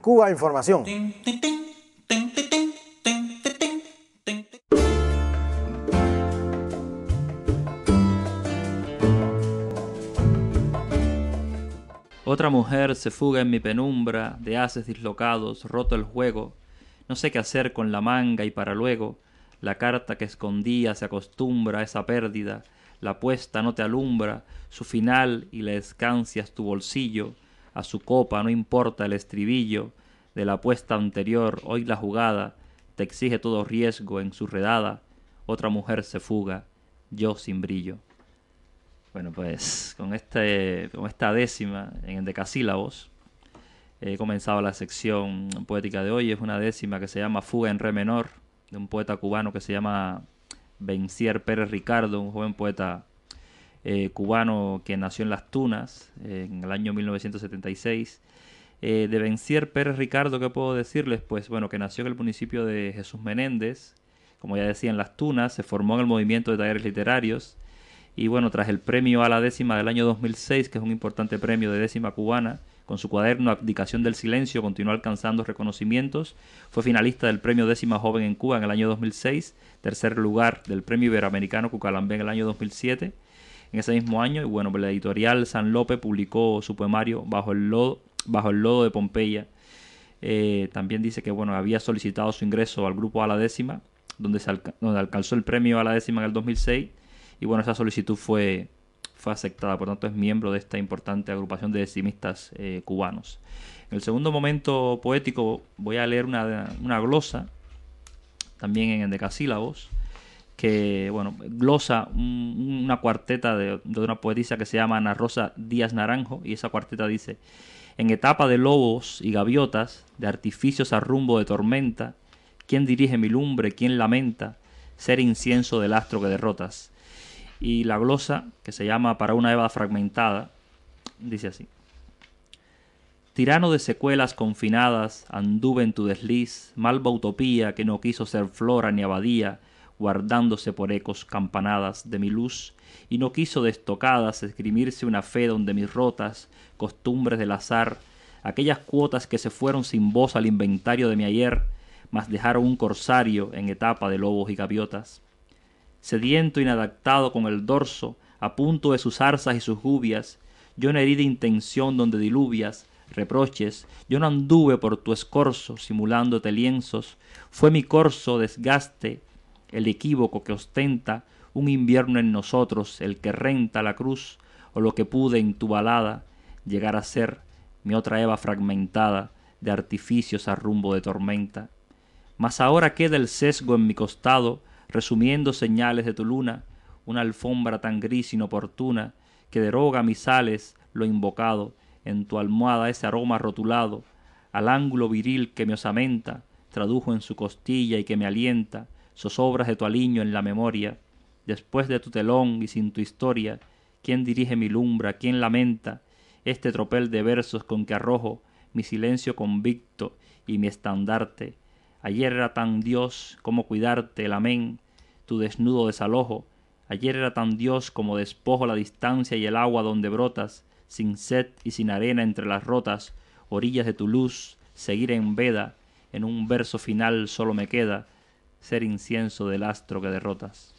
Cuba Información. Otra mujer se fuga en mi penumbra de haces dislocados, roto el juego. No sé qué hacer con la manga y para luego. La carta que escondía se acostumbra a esa pérdida. La apuesta no te alumbra, su final y la escancias tu bolsillo a su copa, no importa el estribillo de la apuesta anterior, hoy la jugada te exige todo riesgo en su redada, otra mujer se fuga, yo sin brillo. Bueno, pues con, este, esta décima en decasílabos he comenzado la sección poética de hoy. Es una décima que se llama Fuga en Re menor, de un poeta cubano que se llama Bencier Pérez Ricardo, un joven poeta eh, cubano que nació en Las Tunas en el año 1976. Eh, de Vencier Pérez Ricardo, ¿qué puedo decirles? Pues bueno, que nació en el municipio de Jesús Menéndez, como ya decía, en Las Tunas, se formó en el movimiento de talleres literarios y bueno, tras el premio a la décima del año 2006, que es un importante premio de décima cubana, con su cuaderno Abdicación del Silencio continuó alcanzando reconocimientos. Fue finalista del Premio Décima Joven en Cuba en el año 2006, tercer lugar del Premio Iberoamericano Cucalambé en el año 2007 en ese mismo año. Y bueno, pues la editorial San López publicó su poemario Bajo el Lodo, Bajo el Lodo de Pompeya. Eh, también dice que bueno, había solicitado su ingreso al grupo a la décima, donde, se alcanzó el premio a la décima en el 2006. Y bueno, esa solicitud fue, aceptada, por tanto es miembro de esta importante agrupación de decimistas eh, cubanos. En el segundo momento poético voy a leer una, glosa, también en decasílabos que bueno, glosa una cuarteta de, de, una poetisa que se llama Ana Rosa Díaz Naranjo, y esa cuarteta dice, en etapa de lobos y gaviotas, de artificios a rumbo de tormenta, ¿quién dirige mi lumbre? ¿quién lamenta ser incienso del astro que derrotas? Y la glosa, que se llama Para una Eva fragmentada, dice así. Tirano de secuelas confinadas, anduve en tu desliz, malva utopía que no quiso ser flora ni abadía, guardándose por ecos campanadas de mi luz, y no quiso destocadas estocadas esgrimirse una fe donde mis rotas costumbres del azar, aquellas cuotas que se fueron sin voz al inventario de mi ayer, mas dejaron un corsario en etapa de lobos y gaviotas. Sediento, inadaptado con el dorso, a punto de sus zarzas y sus gubias yo no herida de intención donde diluvias, reproches, yo no anduve por tu escorzo simulándote lienzos, fue mi corso desgaste el equívoco que ostenta un invierno en nosotros, el que renta la cruz, o lo que pude en tu balada llegar a ser mi otra Eva fragmentada de artificios a rumbo de tormenta. Mas ahora queda el sesgo en mi costado, resumiendo señales de tu luna, una alfombra tan gris inoportuna, que deroga mis sales lo invocado, en tu almohada ese aroma rotulado, al ángulo viril que me osamenta, tradujo en su costilla y que me alienta, zozobras de tu aliño en la memoria, después de tu telón y sin tu historia, ¿quién dirige mi lumbra? ¿quién lamenta este tropel de versos con que arrojo mi silencio convicto y mi estandarte? Ayer era tan Dios como cuidarte el amén, tu desnudo desalojo, ayer era tan Dios como despojo la distancia y el agua donde brotas, sin sed y sin arena entre las rotas, orillas de tu luz, seguir en veda, en un verso final solo me queda, ser incienso del astro que derrotas.